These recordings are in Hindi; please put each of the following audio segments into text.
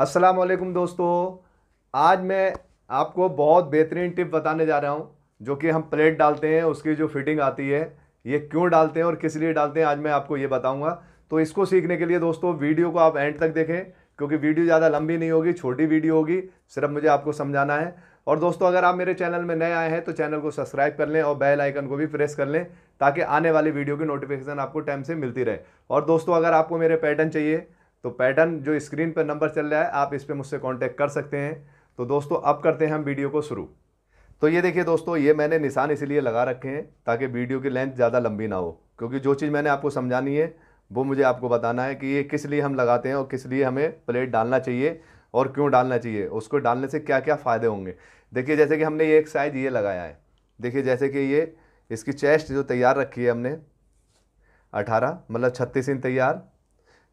अस्सलाम वालेकुम दोस्तों आज मैं आपको बहुत बेहतरीन टिप बताने जा रहा हूँ जो कि हम प्लेट डालते हैं उसकी जो फिटिंग आती है ये क्यों डालते हैं और किस लिए डालते हैं आज मैं आपको ये बताऊँगा तो इसको सीखने के लिए दोस्तों वीडियो को आप एंड तक देखें क्योंकि वीडियो ज़्यादा लंबी नहीं होगी छोटी वीडियो होगी सिर्फ मुझे आपको समझाना है और दोस्तों अगर आप मेरे चैनल में नए आए हैं तो चैनल को सब्सक्राइब कर लें और बेल आइकन को भी प्रेस कर लें ताकि आने वाली वीडियो की नोटिफिकेशन आपको टाइम से मिलती रहे और दोस्तों अगर आपको मेरे पैटर्न चाहिए तो पैटर्न जो स्क्रीन पर नंबर चल रहा है आप इस पर मुझसे कॉन्टैक्ट कर सकते हैं तो दोस्तों अब करते हैं हम वीडियो को शुरू तो ये देखिए दोस्तों ये मैंने निशान इसलिए लगा रखे हैं ताकि वीडियो की लेंथ ज़्यादा लंबी ना हो क्योंकि जो चीज़ मैंने आपको समझानी है वो मुझे आपको बताना है कि ये किस लिए हम लगाते हैं और किस लिए हमें प्लेट डालना चाहिए और क्यों डालना चाहिए उसको डालने से क्या क्या फ़ायदे होंगे देखिए जैसे कि हमने ये एक साइज ये लगाया है देखिए जैसे कि ये इसकी चेस्ट जो तैयार रखी है हमने अठारह मतलब छत्तीस इंच तैयार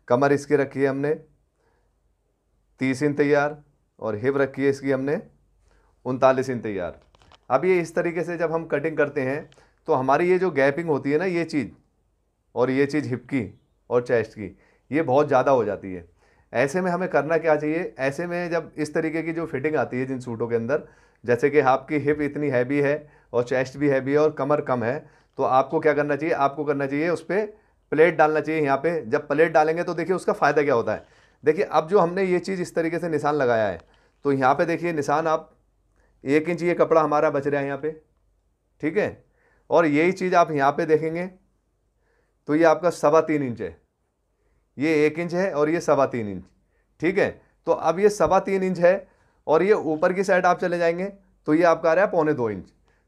कमर इसकी रखी है हमने तीस इंच तैयार और हिप रखी है इसकी हमने उनतालीस इंच तैयार अब ये इस तरीके से जब हम कटिंग करते हैं तो हमारी ये जो गैपिंग होती है ना ये चीज़ और ये चीज़ हिप की और चेस्ट की ये बहुत ज़्यादा हो जाती है ऐसे में हमें करना क्या चाहिए ऐसे में जब इस तरीके की जो फिटिंग आती है जिन सूटों के अंदर जैसे कि आपकी हिप इतनी हैवी है और चेस्ट भी हैवी है और कमर कम है तो आपको क्या करना चाहिए आपको करना चाहिए उस पर प्लेट डालना चाहिए यहाँ पे जब प्लेट डालेंगे तो देखिए उसका फ़ायदा क्या होता है देखिए अब जो हमने ये चीज़ इस तरीके से निशान लगाया है तो यहाँ पे देखिए निशान आप एक इंच ये कपड़ा हमारा बच रहा है यहाँ पे ठीक है और यही चीज़ आप यहाँ पे देखेंगे तो ये आपका सवा तीन इंच है ये एक इंच है और ये सवा तीन इंच ठीक है तो अब ये सवा तीन इंच है और ये ऊपर की साइड आप चले जाएंगे तो ये आपका आ रहा है पौने दो इंच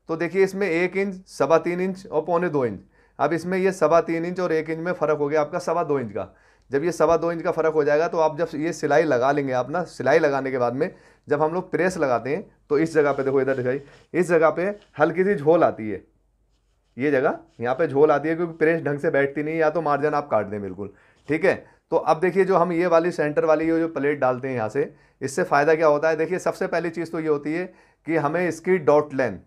तो देखिए इसमें एक इंच सवा तीन इंच और पौने दो इंच अब इसमें ये सवा तीन इंच और एक इंच में फ़र्क हो गया आपका सवा दो इंच का जब ये सवा दो इंच का फ़र्क हो जाएगा तो आप जब ये सिलाई लगा लेंगे आप ना सिलाई लगाने के बाद में जब हम लोग प्रेस लगाते हैं तो इस जगह पे देखो इधर दिखाई इस जगह पे हल्की सी झोल आती है ये जगह यहाँ पे झोल आती है क्योंकि प्रेस ढंग से बैठती नहीं या तो मार्जिन आप काट दें बिल्कुल ठीक है तो अब देखिए जो हम ये वाली सेंटर वाली ये जो प्लेट डालते हैं यहाँ से इससे फ़ायदा क्या होता है देखिए सबसे पहली चीज़ तो ये होती है कि हमें इसकी डॉट लेंथ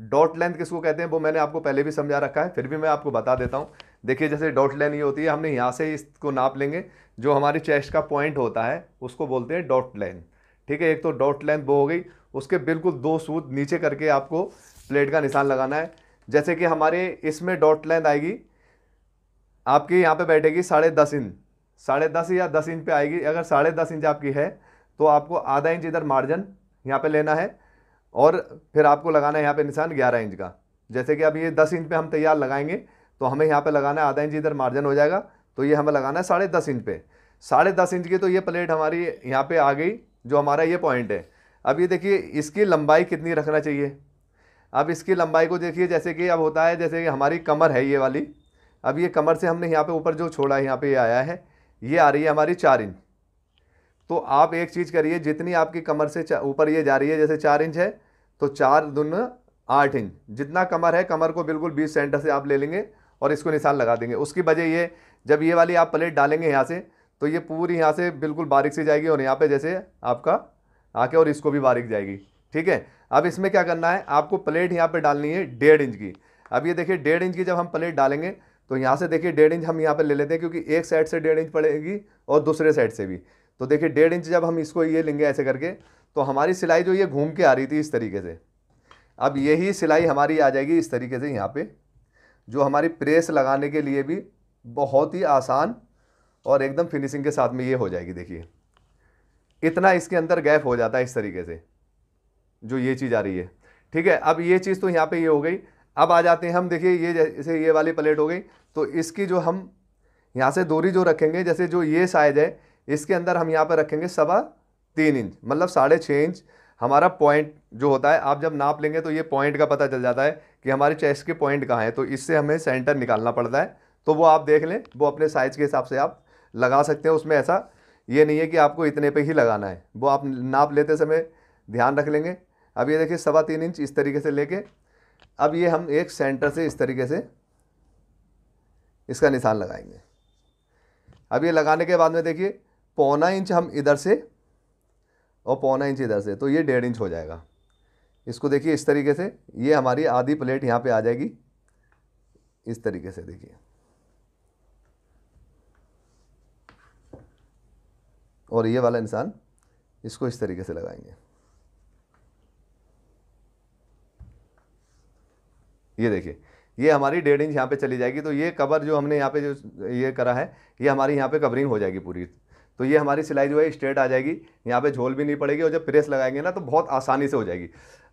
डॉट लेंथ किसको कहते हैं वो मैंने आपको पहले भी समझा रखा है फिर भी मैं आपको बता देता हूँ देखिए जैसे डॉट लेंथ ये होती है हमने यहाँ से इसको नाप लेंगे जो हमारी चेस्ट का पॉइंट होता है उसको बोलते हैं डॉट लेंथ ठीक है एक तो डॉट लेंथ वो हो गई उसके बिल्कुल दो सूत नीचे करके आपको प्लेट का निशान लगाना है जैसे कि हमारे इसमें डॉट लेंथ आएगी आपकी यहाँ पर बैठेगी साढ़े दस इंच साढ़े दस या दस इंच पे आएगी अगर साढ़े दस इंच आपकी है तो आपको आधा इंच इधर मार्जिन यहाँ पे लेना है और फिर आपको लगाना है यहाँ पे निशान ग्यारह इंच का जैसे कि अब ये दस इंच पे हम तैयार लगाएंगे तो हमें यहाँ पे लगाना है आधा इंच इधर मार्जिन हो जाएगा तो ये हमें लगाना है साढ़े दस इंच पे साढ़े दस इंच की तो ये प्लेट हमारी यहाँ पे आ गई जो हमारा ये पॉइंट है अब ये देखिए इसकी लंबाई कितनी रखना चाहिए अब इसकी लंबाई को देखिए जैसे कि अब होता है जैसे कि हमारी कमर है ये वाली अब ये कमर से हमने यहाँ पर ऊपर जो छोड़ा है यहाँ पर ये आया है ये आ रही है हमारी चार इंच तो आप एक चीज़ करिए जितनी आपकी कमर से ऊपर ये जा रही है जैसे चार इंच है तो चार दुन आठ इंच जितना कमर है कमर को बिल्कुल बीस सेंटर से आप ले लेंगे और इसको निशान लगा देंगे उसकी वजह ये जब ये वाली आप प्लेट डालेंगे यहाँ से तो ये पूरी यहाँ से बिल्कुल बारीक सी जाएगी और यहाँ पे जैसे आपका आके और इसको भी बारीक जाएगी ठीक है अब इसमें क्या करना है आपको प्लेट यहाँ पे डालनी है डेढ़ इंच की अब ये देखिए डेढ़ इंच की जब हम प्लेट डालेंगे तो यहाँ से देखिए डेढ़ इंच हम यहाँ पर ले लेते हैं क्योंकि एक साइड से डेढ़ इंच पड़ेगी और दूसरे साइड से भी तो देखिए डेढ़ इंच जब हम इसको ये लेंगे ऐसे करके तो हमारी सिलाई जो ये घूम के आ रही थी इस तरीके से अब यही सिलाई हमारी आ जाएगी इस तरीके से यहाँ पे जो हमारी प्रेस लगाने के लिए भी बहुत ही आसान और एकदम फिनिशिंग के साथ में ये हो जाएगी देखिए इतना इसके अंदर गैप हो जाता है इस तरीके से जो ये चीज़ आ रही है ठीक है अब ये चीज़ तो यहाँ पर ये हो गई अब आ जाते हैं हम देखिए ये जैसे ये वाली प्लेट हो गई तो इसकी जो हम यहाँ से दूरी जो रखेंगे जैसे जो ये साइज है इसके अंदर हम यहाँ पर रखेंगे सवा तीन इंच मतलब साढ़े छः इंच हमारा पॉइंट जो होता है आप जब नाप लेंगे तो ये पॉइंट का पता चल जाता है कि हमारे चेस्ट के पॉइंट कहाँ हैं तो इससे हमें सेंटर निकालना पड़ता है तो वो आप देख लें वो अपने साइज़ के हिसाब से आप लगा सकते हैं उसमें ऐसा ये नहीं है कि आपको इतने पे ही लगाना है वो आप नाप लेते समय ध्यान रख लेंगे अब ये देखिए सवा तीन इंच इस तरीके से लेके अब ये हम एक सेंटर से इस तरीके से इसका निशान लगाएंगे अब ये लगाने के बाद में देखिए पौना इंच हम इधर से और पौना इंच इधर से तो ये डेढ़ इंच हो जाएगा इसको देखिए इस तरीके से ये हमारी आधी प्लेट यहाँ पे आ जाएगी इस तरीके से देखिए और ये वाला इंसान इसको इस तरीके से लगाएंगे ये देखिए ये हमारी डेढ़ इंच यहाँ पे चली जाएगी तो ये कवर जो हमने यहाँ पे जो ये करा है ये हमारी यहाँ पे कवरिंग हो जाएगी पूरी तो ये हमारी सिलाई जो है स्ट्रेट आ जाएगी यहाँ पे झोल भी नहीं पड़ेगी और जब प्रेस लगाएंगे ना तो बहुत आसानी से हो जाएगी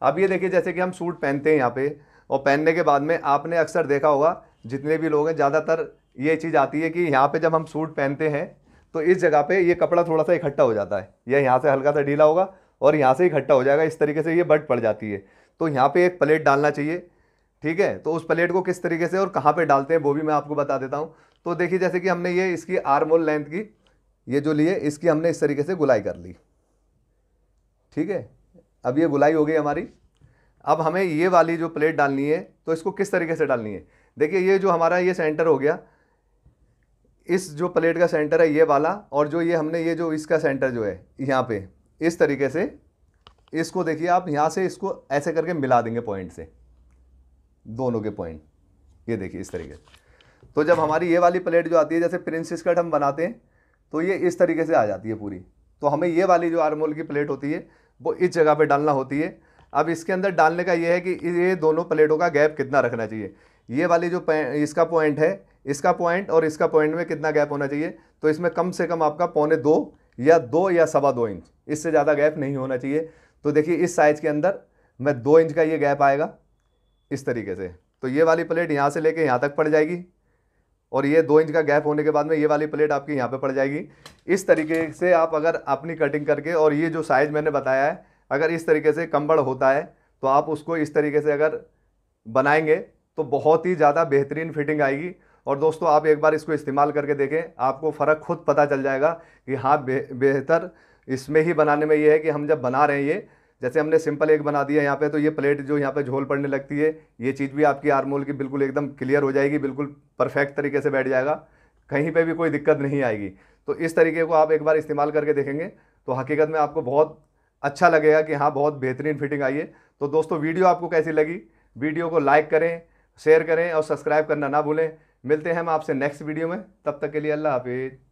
अब ये देखिए जैसे कि हम सूट पहनते हैं यहाँ पे और पहनने के बाद में आपने अक्सर देखा होगा जितने भी लोग हैं ज़्यादातर ये चीज़ आती है कि यहाँ पर जब हम सूट पहनते हैं तो इस जगह पर ये कपड़ा थोड़ा सा इकट्ठा हो जाता है यह यहाँ से हल्का सा ढीला होगा और यहाँ से इकट्ठा हो जाएगा इस तरीके से ये बट पड़ जाती है तो यहाँ पर एक प्लेट डालना चाहिए ठीक है तो उस प्लेट को किस तरीके से और कहाँ पर डालते हैं वो भी मैं आपको बता देता हूँ तो देखिए जैसे कि हमने ये इसकी आर्मोल लेंथ की ये जो लिए इसकी हमने इस तरीके से गुलाई कर ली ठीक है अब ये गुलाई हो गई हमारी अब हमें ये वाली जो प्लेट डालनी है तो इसको किस तरीके से डालनी है देखिए ये जो हमारा ये सेंटर हो गया इस जो प्लेट का सेंटर है ये वाला और जो ये हमने ये जो इसका सेंटर जो है यहाँ पे इस तरीके से इसको देखिए आप यहाँ से इसको ऐसे करके मिला देंगे पॉइंट से दोनों के पॉइंट ये देखिए इस तरीके तो जब हमारी ये वाली प्लेट जो आती है जैसे प्रिंस कट हम बनाते हैं तो ये इस तरीके से आ जाती है पूरी तो हमें ये वाली जो आरमोल की प्लेट होती है वो इस जगह पे डालना होती है अब इसके अंदर डालने का ये है कि ये दोनों प्लेटों का गैप कितना रखना चाहिए ये वाली जो इसका पॉइंट है इसका पॉइंट और इसका पॉइंट में कितना गैप होना चाहिए तो इसमें कम से कम आपका पौने दो या दो या सवा दो इंच इससे ज़्यादा गैप नहीं होना चाहिए तो देखिए इस साइज़ के अंदर मैं दो इंच का ये गैप आएगा इस तरीके से तो ये वाली प्लेट यहाँ से लेके यहाँ तक पड़ जाएगी और ये दो इंच का गैप होने के बाद में ये वाली प्लेट आपकी यहाँ पे पड़ जाएगी इस तरीके से आप अगर अपनी कटिंग करके और ये जो साइज़ मैंने बताया है अगर इस तरीके से कम्बड़ होता है तो आप उसको इस तरीके से अगर बनाएंगे तो बहुत ही ज़्यादा बेहतरीन फिटिंग आएगी और दोस्तों आप एक बार इसको इस्तेमाल करके देखें आपको फ़र्क खुद पता चल जाएगा कि हाँ बेहतर इसमें ही बनाने में ये है कि हम जब बना रहे हैं ये जैसे हमने सिंपल एक बना दिया यहाँ पे तो ये प्लेट जो यहाँ पे झोल पड़ने लगती है ये चीज़ भी आपकी आरमोल की बिल्कुल एकदम क्लियर हो जाएगी बिल्कुल परफेक्ट तरीके से बैठ जाएगा कहीं पे भी कोई दिक्कत नहीं आएगी तो इस तरीके को आप एक बार इस्तेमाल करके देखेंगे तो हकीकत में आपको बहुत अच्छा लगेगा कि हाँ बहुत बेहतरीन फिटिंग आई है तो दोस्तों वीडियो आपको कैसी लगी वीडियो को लाइक करें शेयर करें और सब्सक्राइब करना ना भूलें मिलते हैं हम आपसे नेक्स्ट वीडियो में तब तक के लिए अल्लाह हाफिज़